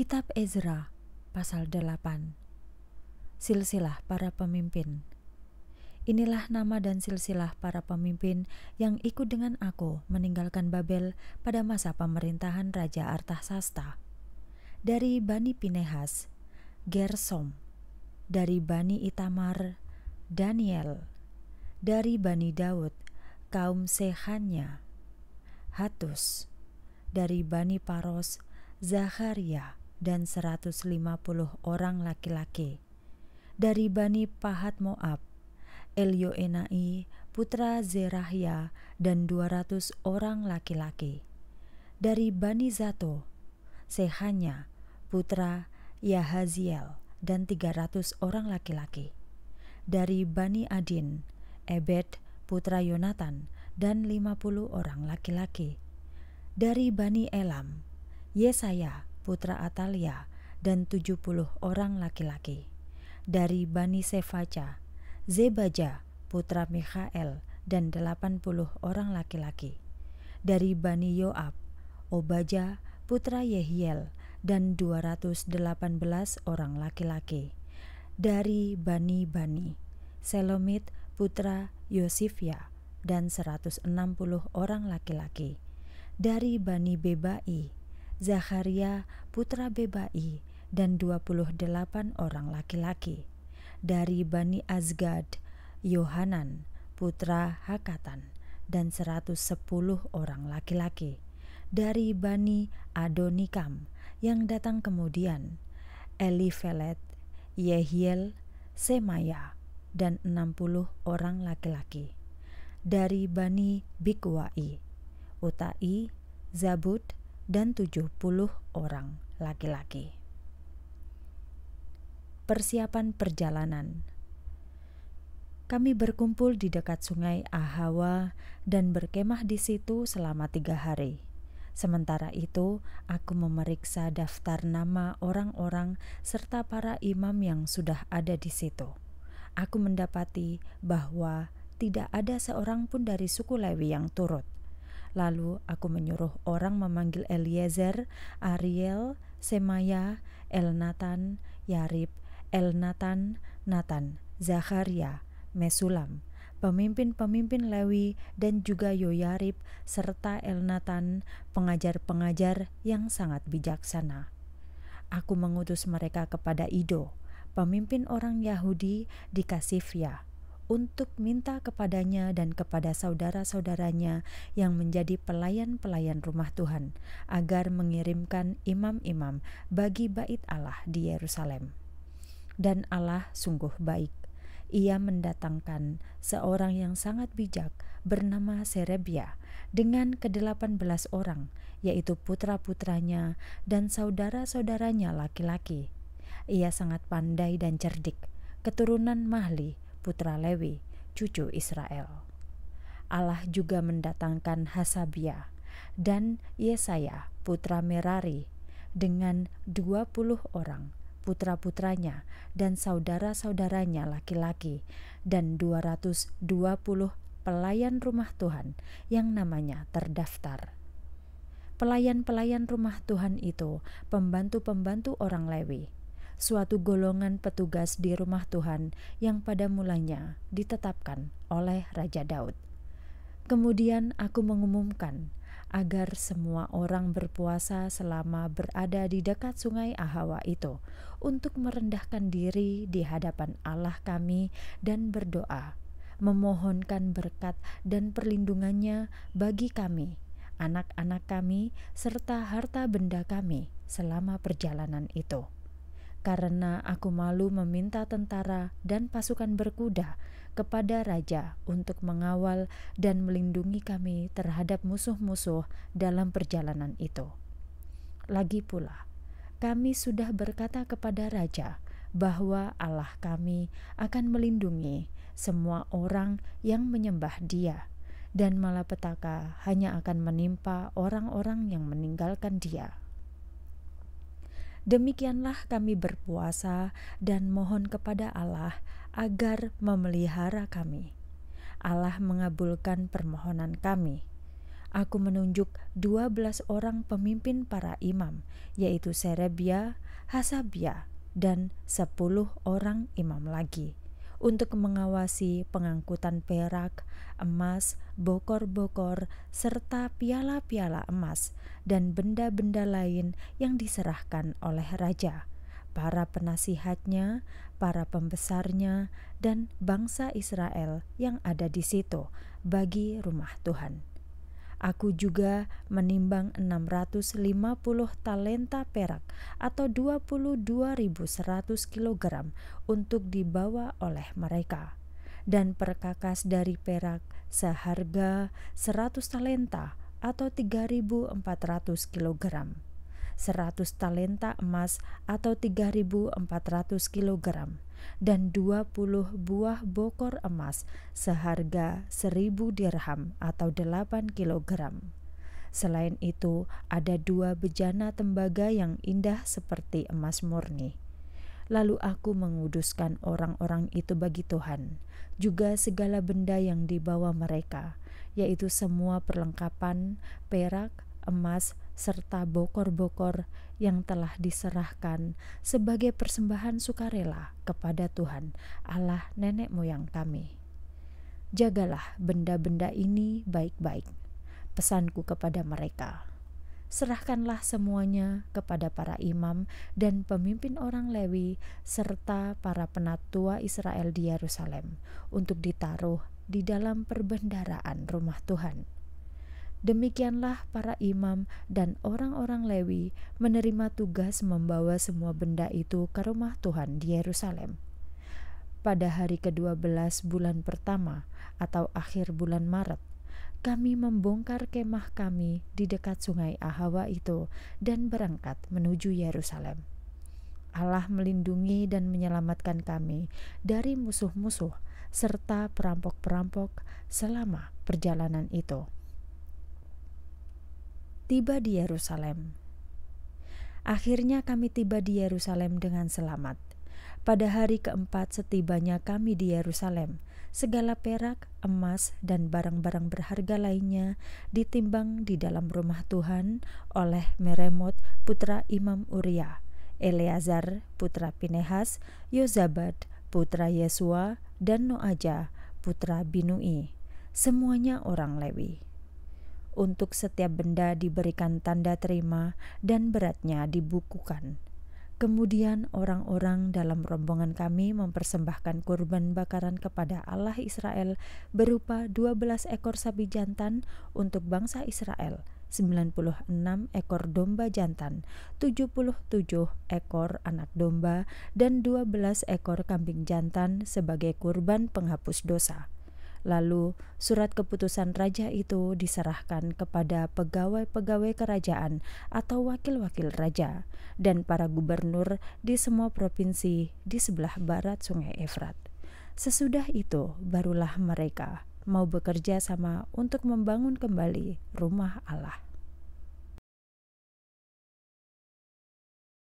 Kitab Ezra pasal 8 Silsilah para pemimpin Inilah nama dan silsilah para pemimpin yang ikut dengan aku meninggalkan Babel pada masa pemerintahan Raja Artahsasta. Dari Bani Pinehas, Gersom. Dari Bani Itamar, Daniel. Dari Bani Daud, kaum Sehanya. Hatus. Dari Bani Paros, Zaharia dan 150 orang laki-laki. Dari Bani Pahat Moab, Elioenai, putra Zerahya, dan 200 orang laki-laki. Dari Bani Zato, Sehanya, putra Yahaziel, dan 300 orang laki-laki. Dari Bani Adin, Ebed, putra Yonatan, dan 50 orang laki-laki. Dari Bani Elam, Yesaya, putra Atalia, dan 70 orang laki-laki. Dari Bani Sefaca, Zebaja, putra Mikhael, dan 80 orang laki-laki. Dari Bani Yoab, Obaja, putra Yehiel, dan 218 orang laki-laki. Dari Bani Bani, Selomit, putra Yosifya, dan 160 orang laki-laki. Dari Bani Bebai, Zakaria putra Bebai, dan 28 orang laki-laki. Dari Bani Azgad, Yohanan putra Hakatan, dan 110 orang laki-laki. Dari Bani Adonikam yang datang kemudian, Elifelet, Yehiel, Semaya, dan 60 orang laki-laki dari Bani Bikwai, Utai, Zabud, dan 70 orang laki-laki. Persiapan perjalanan kami berkumpul di dekat sungai Ahawa dan berkemah di situ selama tiga hari. Sementara itu, aku memeriksa daftar nama orang-orang serta para imam yang sudah ada di situ. Aku mendapati bahwa tidak ada seorang pun dari suku Lewi yang turut Lalu aku menyuruh orang memanggil Eliezer, Ariel, Semaya, Elnatan, Yarib, Elnatan, Nathan, Zakaria, Mesulam, pemimpin-pemimpin Lewi dan juga Yoyarib serta Elnatan, pengajar-pengajar yang sangat bijaksana. Aku mengutus mereka kepada Ido, pemimpin orang Yahudi di Kasifiah untuk minta kepadanya dan kepada saudara-saudaranya yang menjadi pelayan-pelayan rumah Tuhan, agar mengirimkan imam-imam bagi bait Allah di Yerusalem. Dan Allah sungguh baik. Ia mendatangkan seorang yang sangat bijak bernama Serebia dengan kedelapan belas orang, yaitu putra-putranya dan saudara-saudaranya laki-laki. Ia sangat pandai dan cerdik, keturunan Mahli, putra Lewi, cucu Israel. Allah juga mendatangkan Hasabia dan Yesaya, putra Merari, dengan dua puluh orang putra-putranya dan saudara-saudaranya laki-laki dan 220 pelayan rumah Tuhan yang namanya terdaftar. Pelayan-pelayan rumah Tuhan itu pembantu-pembantu orang Lewi suatu golongan petugas di rumah Tuhan yang pada mulanya ditetapkan oleh Raja Daud. Kemudian aku mengumumkan agar semua orang berpuasa selama berada di dekat sungai Ahawa itu, untuk merendahkan diri di hadapan Allah kami dan berdoa, memohonkan berkat dan perlindungannya bagi kami, anak-anak kami, serta harta benda kami selama perjalanan itu karena aku malu meminta tentara dan pasukan berkuda kepada raja untuk mengawal dan melindungi kami terhadap musuh-musuh dalam perjalanan itu. Lagi pula, kami sudah berkata kepada raja bahwa Allah kami akan melindungi semua orang yang menyembah Dia, dan malapetaka hanya akan menimpa orang-orang yang meninggalkan Dia. Demikianlah kami berpuasa dan mohon kepada Allah agar memelihara kami. Allah mengabulkan permohonan kami. Aku menunjuk dua belas orang pemimpin para imam, yaitu Serebia, Hasabia, dan sepuluh orang imam lagi untuk mengawasi pengangkutan perak, emas, bokor-bokor, serta piala-piala emas dan benda-benda lain yang diserahkan oleh raja, para penasihatnya, para pembesarnya, dan bangsa Israel yang ada di situ bagi rumah Tuhan. Aku juga menimbang 650 talenta perak atau 22.100 kg untuk dibawa oleh mereka dan perkakas dari perak seharga 100 talenta atau 3.400 kg. 100 talenta emas atau 3.400 kg dan 20 buah bokor emas seharga 1000 dirham atau 8 kilogram. Selain itu, ada dua bejana tembaga yang indah seperti emas murni. Lalu aku menguduskan orang-orang itu bagi Tuhan, juga segala benda yang dibawa mereka, yaitu semua perlengkapan, perak, emas, serta bokor-bokor yang telah diserahkan sebagai persembahan sukarela kepada Tuhan Allah nenek moyang kami. Jagalah benda-benda ini baik-baik. Pesanku kepada mereka. Serahkanlah semuanya kepada para imam dan pemimpin orang Lewi serta para penatua Israel di Yerusalem untuk ditaruh di dalam perbendaraan rumah Tuhan Demikianlah para imam dan orang-orang Lewi menerima tugas membawa semua benda itu ke rumah Tuhan di Yerusalem. Pada hari ke-12 bulan pertama atau akhir bulan Maret, kami membongkar kemah kami di dekat sungai Ahawa itu dan berangkat menuju Yerusalem. Allah melindungi dan menyelamatkan kami dari musuh-musuh serta perampok-perampok selama perjalanan itu tiba di Yerusalem. Akhirnya kami tiba di Yerusalem dengan selamat. Pada hari keempat setibanya kami di Yerusalem, segala perak, emas, dan barang-barang berharga lainnya ditimbang di dalam rumah Tuhan oleh Meremot putra Imam Uria, Eleazar putra Pinehas, Yozabad putra Yesua, dan Noaja putra Binui. Semuanya orang Lewi. Untuk setiap benda diberikan tanda terima dan beratnya dibukukan. Kemudian orang-orang dalam rombongan kami mempersembahkan kurban bakaran kepada Allah Israel berupa 12 ekor sapi jantan untuk bangsa Israel, 96 ekor domba jantan, 77 ekor anak domba, dan 12 ekor kambing jantan sebagai kurban penghapus dosa. Lalu, surat keputusan raja itu diserahkan kepada pegawai-pegawai kerajaan atau wakil-wakil raja dan para gubernur di semua provinsi di sebelah barat Sungai Efrat. Sesudah itu, barulah mereka mau bekerja sama untuk membangun kembali rumah Allah.